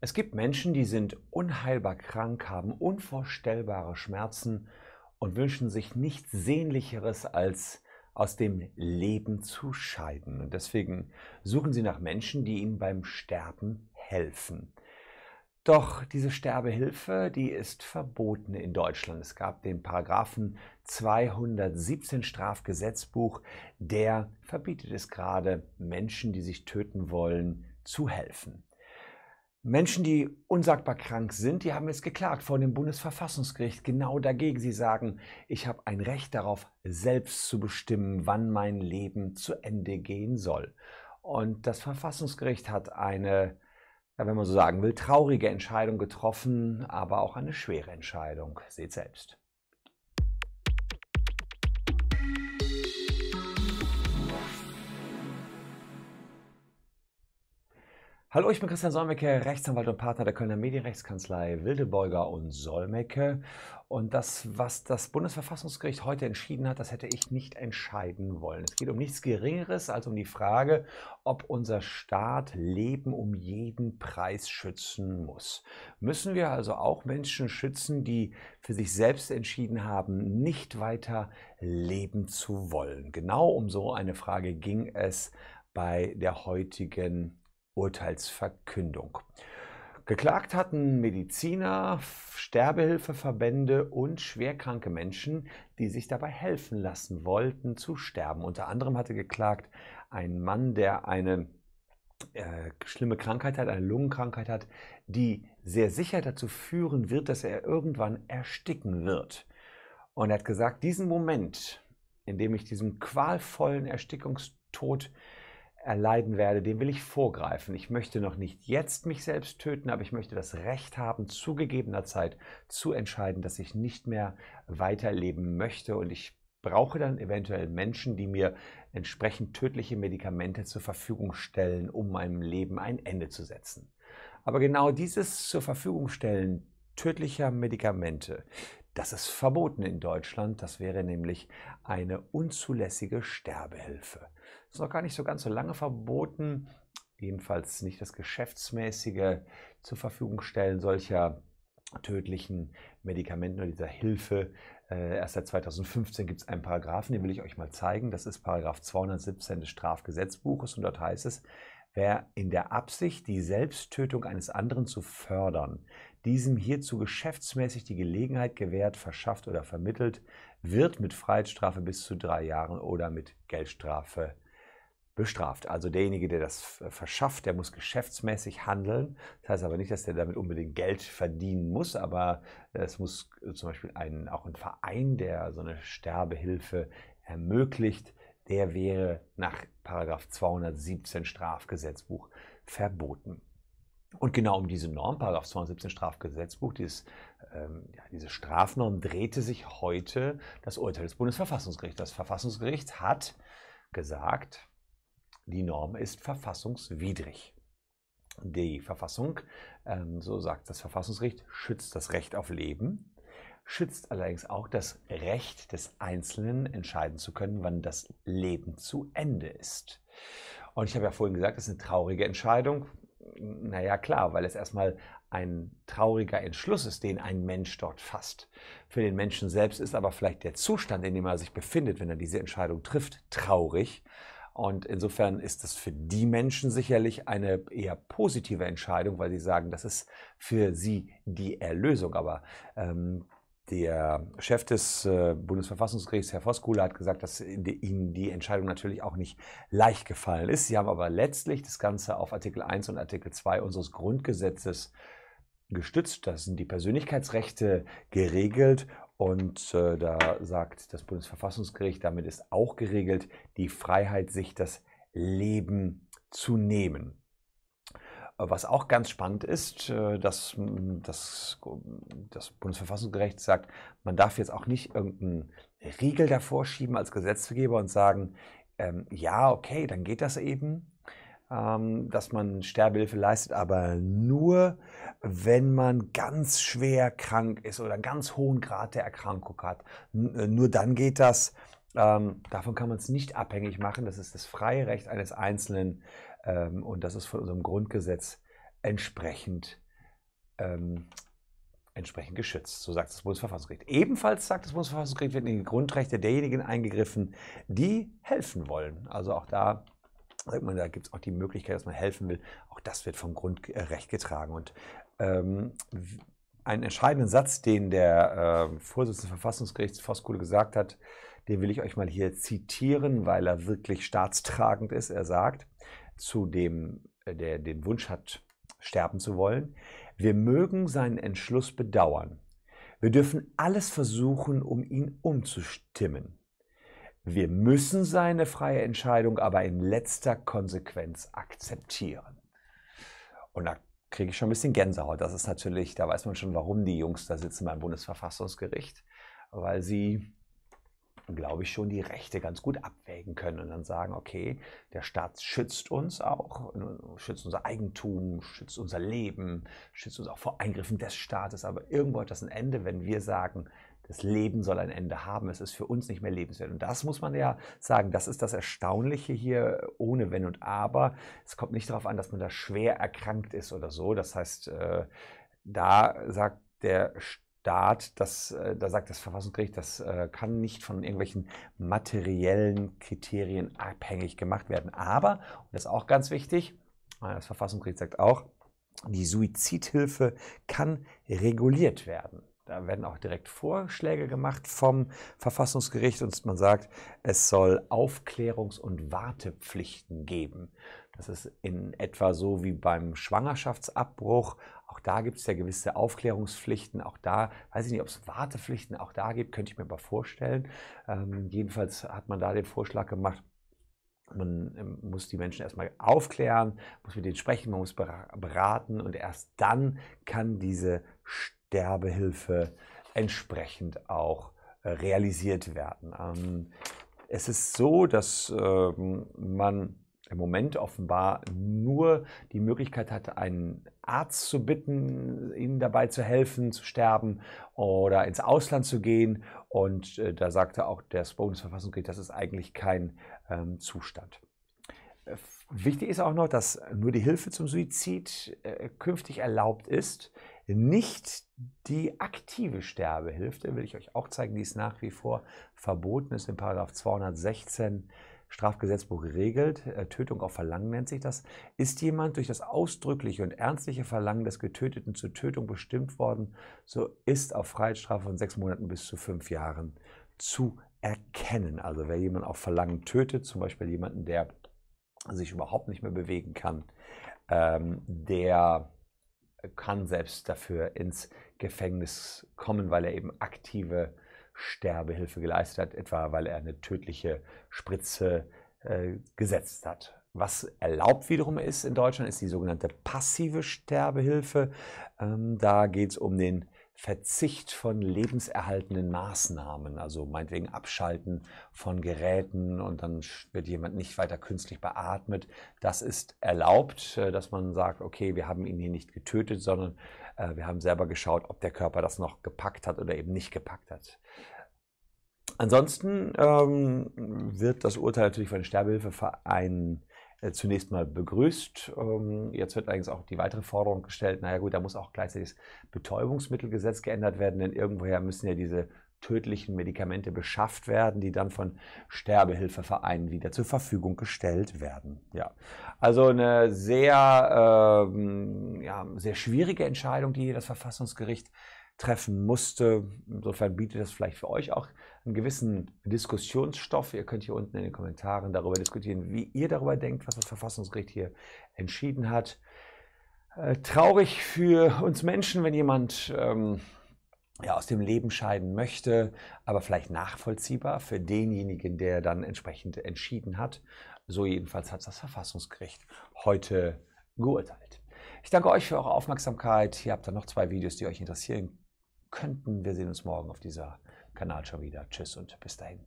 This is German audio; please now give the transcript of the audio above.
Es gibt Menschen, die sind unheilbar krank, haben unvorstellbare Schmerzen und wünschen sich nichts Sehnlicheres als aus dem Leben zu scheiden. Und deswegen suchen sie nach Menschen, die ihnen beim Sterben helfen. Doch diese Sterbehilfe, die ist verboten in Deutschland. Es gab den Paragraphen 217 Strafgesetzbuch, der verbietet es gerade Menschen, die sich töten wollen, zu helfen. Menschen, die unsagbar krank sind, die haben jetzt geklagt vor dem Bundesverfassungsgericht genau dagegen. Sie sagen, ich habe ein Recht darauf, selbst zu bestimmen, wann mein Leben zu Ende gehen soll. Und das Verfassungsgericht hat eine, wenn man so sagen will, traurige Entscheidung getroffen, aber auch eine schwere Entscheidung. Seht selbst. Hallo, ich bin Christian Solmecke, Rechtsanwalt und Partner der Kölner Medienrechtskanzlei Wildebeuger und Solmecke. Und das, was das Bundesverfassungsgericht heute entschieden hat, das hätte ich nicht entscheiden wollen. Es geht um nichts Geringeres als um die Frage, ob unser Staat Leben um jeden Preis schützen muss. Müssen wir also auch Menschen schützen, die für sich selbst entschieden haben, nicht weiter leben zu wollen? Genau um so eine Frage ging es bei der heutigen Urteilsverkündung. Geklagt hatten Mediziner, Sterbehilfeverbände und schwerkranke Menschen, die sich dabei helfen lassen wollten zu sterben. Unter anderem hatte geklagt ein Mann, der eine äh, schlimme Krankheit hat, eine Lungenkrankheit hat, die sehr sicher dazu führen wird, dass er irgendwann ersticken wird. Und er hat gesagt, diesen Moment, in dem ich diesem qualvollen Erstickungstod äh, erleiden werde, dem will ich vorgreifen. Ich möchte noch nicht jetzt mich selbst töten, aber ich möchte das Recht haben, zu gegebener Zeit zu entscheiden, dass ich nicht mehr weiterleben möchte und ich brauche dann eventuell Menschen, die mir entsprechend tödliche Medikamente zur Verfügung stellen, um meinem Leben ein Ende zu setzen. Aber genau dieses zur Verfügung stellen tödlicher Medikamente, das ist verboten in Deutschland. Das wäre nämlich eine unzulässige Sterbehilfe. Das ist noch gar nicht so ganz so lange verboten. Jedenfalls nicht das geschäftsmäßige zur Verfügung stellen solcher tödlichen Medikamenten oder dieser Hilfe äh, erst seit 2015 gibt es einen Paragraphen, den will ich euch mal zeigen. Das ist Paragraph 217 des Strafgesetzbuches und dort heißt es, wer in der Absicht, die Selbsttötung eines anderen zu fördern, diesem hierzu geschäftsmäßig die Gelegenheit gewährt, verschafft oder vermittelt, wird mit Freiheitsstrafe bis zu drei Jahren oder mit Geldstrafe bestraft. Also derjenige, der das verschafft, der muss geschäftsmäßig handeln. Das heißt aber nicht, dass der damit unbedingt Geld verdienen muss, aber es muss zum Beispiel ein, auch ein Verein, der so eine Sterbehilfe ermöglicht, der wäre nach 217 Strafgesetzbuch verboten. Und genau um diese Norm, 217 Strafgesetzbuch, dieses, ähm, ja, diese Strafnorm drehte sich heute das Urteil des Bundesverfassungsgerichts. Das Verfassungsgericht hat gesagt, die Norm ist verfassungswidrig. Die Verfassung, ähm, so sagt das Verfassungsgericht, schützt das Recht auf Leben, schützt allerdings auch das Recht des Einzelnen, entscheiden zu können, wann das Leben zu Ende ist. Und ich habe ja vorhin gesagt, das ist eine traurige Entscheidung. Naja, klar, weil es erstmal ein trauriger Entschluss ist, den ein Mensch dort fasst. Für den Menschen selbst ist aber vielleicht der Zustand, in dem er sich befindet, wenn er diese Entscheidung trifft, traurig. Und insofern ist es für die Menschen sicherlich eine eher positive Entscheidung, weil sie sagen, das ist für sie die Erlösung. Aber ähm, der Chef des äh, Bundesverfassungsgerichts, Herr Voskuhle, hat gesagt, dass die, Ihnen die Entscheidung natürlich auch nicht leicht gefallen ist. Sie haben aber letztlich das Ganze auf Artikel 1 und Artikel 2 unseres Grundgesetzes gestützt. Da sind die Persönlichkeitsrechte geregelt und äh, da sagt das Bundesverfassungsgericht, damit ist auch geregelt die Freiheit, sich das Leben zu nehmen. Was auch ganz spannend ist, äh, dass hm, das, das Bundesverfassungsgericht sagt, man darf jetzt auch nicht irgendeinen Riegel davor schieben als Gesetzgeber und sagen, ähm, ja, okay, dann geht das eben. Ähm, dass man Sterbehilfe leistet, aber nur, wenn man ganz schwer krank ist oder einen ganz hohen Grad der Erkrankung hat. Äh, nur dann geht das. Ähm, davon kann man es nicht abhängig machen. Das ist das freie Recht eines Einzelnen ähm, und das ist von unserem Grundgesetz entsprechend entsprechend geschützt. So sagt das Bundesverfassungsgericht. Ebenfalls sagt das Bundesverfassungsgericht, werden die Grundrechte derjenigen eingegriffen, die helfen wollen. Also auch da da gibt es auch die Möglichkeit, dass man helfen will. Auch das wird vom Grundrecht äh, getragen. Und ähm, einen entscheidenden Satz, den der äh, Vorsitzende des Verfassungsgerichts Voskuhle gesagt hat, den will ich euch mal hier zitieren, weil er wirklich staatstragend ist. Er sagt, zu dem, äh, der den Wunsch hat, sterben zu wollen, wir mögen seinen Entschluss bedauern. Wir dürfen alles versuchen, um ihn umzustimmen. Wir müssen seine freie Entscheidung aber in letzter Konsequenz akzeptieren. Und da kriege ich schon ein bisschen Gänsehaut. Das ist natürlich, da weiß man schon, warum die Jungs da sitzen beim Bundesverfassungsgericht, weil sie, glaube ich, schon die Rechte ganz gut abwägen können und dann sagen, okay, der Staat schützt uns auch, schützt unser Eigentum, schützt unser Leben, schützt uns auch vor Eingriffen des Staates, aber irgendwo hat das ein Ende, wenn wir sagen, das Leben soll ein Ende haben. Es ist für uns nicht mehr lebenswert. Und das muss man ja sagen, das ist das Erstaunliche hier ohne Wenn und Aber. Es kommt nicht darauf an, dass man da schwer erkrankt ist oder so. Das heißt, äh, da sagt der Staat, das, äh, da sagt das Verfassungsgericht, das äh, kann nicht von irgendwelchen materiellen Kriterien abhängig gemacht werden. Aber, und das ist auch ganz wichtig, das Verfassungsgericht sagt auch, die Suizidhilfe kann reguliert werden. Da werden auch direkt Vorschläge gemacht vom Verfassungsgericht und man sagt, es soll Aufklärungs- und Wartepflichten geben. Das ist in etwa so wie beim Schwangerschaftsabbruch. Auch da gibt es ja gewisse Aufklärungspflichten. Auch da, weiß ich nicht, ob es Wartepflichten auch da gibt, könnte ich mir aber vorstellen. Ähm, jedenfalls hat man da den Vorschlag gemacht, man ähm, muss die Menschen erstmal aufklären, muss mit denen sprechen, man muss beraten und erst dann kann diese Sterbehilfe entsprechend auch äh, realisiert werden. Ähm, es ist so, dass ähm, man im Moment offenbar nur die Möglichkeit hat, einen Arzt zu bitten, ihnen dabei zu helfen, zu sterben oder ins Ausland zu gehen. Und äh, da sagte auch das Bundesverfassungsgericht, das ist eigentlich kein ähm, Zustand. Wichtig ist auch noch, dass nur die Hilfe zum Suizid äh, künftig erlaubt ist, nicht die aktive Sterbehilfe, will ich euch auch zeigen, die ist nach wie vor verboten, ist in Paragraph 216 Strafgesetzbuch geregelt, äh, Tötung auf Verlangen nennt sich das, ist jemand durch das ausdrückliche und ernstliche Verlangen des Getöteten zur Tötung bestimmt worden, so ist auf Freiheitsstrafe von sechs Monaten bis zu fünf Jahren zu erkennen. Also wer jemand auf Verlangen tötet, zum Beispiel jemanden, der sich überhaupt nicht mehr bewegen kann, ähm, der kann selbst dafür ins Gefängnis kommen, weil er eben aktive Sterbehilfe geleistet hat, etwa weil er eine tödliche Spritze äh, gesetzt hat. Was erlaubt wiederum ist in Deutschland, ist die sogenannte passive Sterbehilfe. Ähm, da geht es um den Verzicht von lebenserhaltenden Maßnahmen, also meinetwegen Abschalten von Geräten und dann wird jemand nicht weiter künstlich beatmet. Das ist erlaubt, äh, dass man sagt, okay, wir haben ihn hier nicht getötet, sondern äh, wir haben selber geschaut, ob der Körper das noch gepackt hat oder eben nicht gepackt hat. Ansonsten ähm, wird das Urteil natürlich von den Sterbehilfevereinen äh, zunächst mal begrüßt. Ähm, jetzt wird allerdings auch die weitere Forderung gestellt, naja gut, da muss auch gleichzeitig das Betäubungsmittelgesetz geändert werden, denn irgendwoher müssen ja diese tödlichen Medikamente beschafft werden, die dann von Sterbehilfevereinen wieder zur Verfügung gestellt werden. Ja, also eine sehr, ähm, ja, sehr schwierige Entscheidung, die das Verfassungsgericht äh, treffen musste. Insofern bietet das vielleicht für euch auch einen gewissen Diskussionsstoff. Ihr könnt hier unten in den Kommentaren darüber diskutieren, wie ihr darüber denkt, was das Verfassungsgericht hier entschieden hat. Äh, traurig für uns Menschen, wenn jemand ähm, ja, aus dem Leben scheiden möchte, aber vielleicht nachvollziehbar für denjenigen, der dann entsprechend entschieden hat. So jedenfalls hat das Verfassungsgericht heute geurteilt. Ich danke euch für eure Aufmerksamkeit. Hier habt ihr noch zwei Videos, die euch interessieren könnten. Wir sehen uns morgen auf dieser Kanal schon wieder. Tschüss und bis dahin.